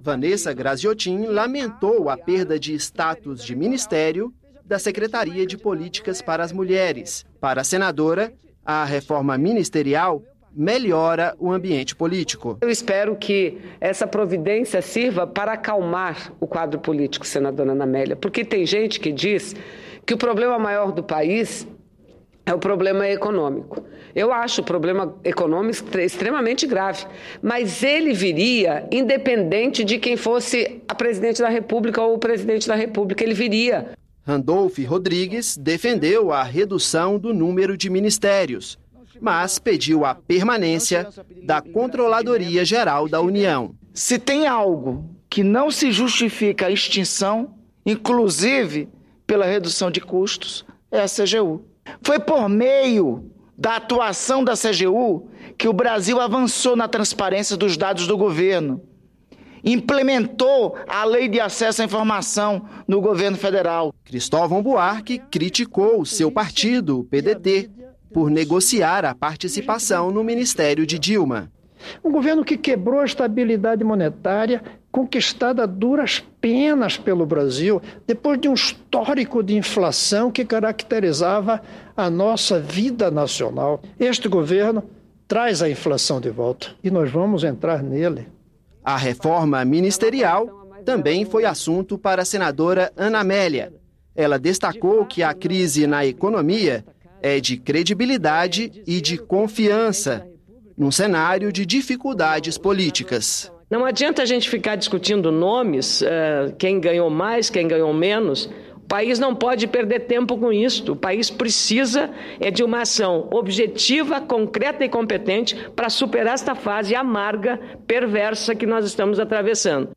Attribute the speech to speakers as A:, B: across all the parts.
A: Vanessa Graziotin lamentou a perda de status de ministério da Secretaria de Políticas para as Mulheres. Para a senadora, a reforma ministerial melhora o ambiente político. Eu espero que essa providência
B: sirva para acalmar o quadro político, senadora Ana Amélia, porque tem gente que diz que o problema maior do país é o problema econômico. Eu acho o problema econômico extremamente grave, mas ele viria independente
A: de quem fosse a presidente da República ou o presidente da República, ele viria. Randolph Rodrigues defendeu a redução do número de ministérios, mas pediu a permanência da Controladoria Geral da União. Se tem algo que não se justifica a extinção, inclusive pela redução
C: de custos, é a CGU. Foi por meio da atuação da CGU que o Brasil avançou na transparência dos dados do governo,
A: implementou a lei de acesso à informação no governo federal. Cristóvão Buarque criticou seu partido, o PDT, por negociar a participação no ministério de Dilma.
D: Um governo que quebrou a estabilidade monetária, conquistada a duras penas pelo Brasil, depois de um histórico de inflação que caracterizava a nossa vida nacional. Este governo traz a inflação de volta e nós vamos entrar nele. A reforma
A: ministerial também foi assunto para a senadora Ana Amélia. Ela destacou que a crise na economia é de credibilidade e de confiança, num cenário de dificuldades políticas. Não adianta a gente ficar
E: discutindo nomes, eh, quem ganhou mais, quem ganhou menos. O país não pode perder tempo com isso. O país precisa é de uma ação objetiva, concreta e competente para superar esta fase amarga, perversa que nós estamos atravessando.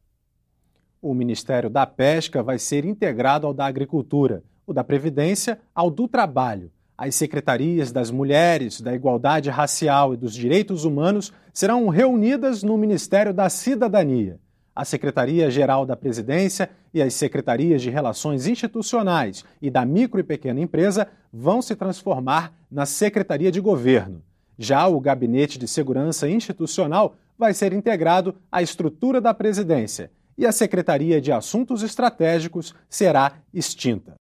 F: O Ministério da Pesca vai ser integrado ao da Agricultura, o da Previdência ao do Trabalho. As secretarias das mulheres, da igualdade racial e dos direitos humanos serão reunidas no Ministério da Cidadania. A Secretaria-Geral da Presidência e as Secretarias de Relações Institucionais e da Micro e Pequena Empresa vão se transformar na Secretaria de Governo. Já o Gabinete de Segurança Institucional vai ser integrado à estrutura da presidência e a Secretaria de Assuntos Estratégicos será extinta.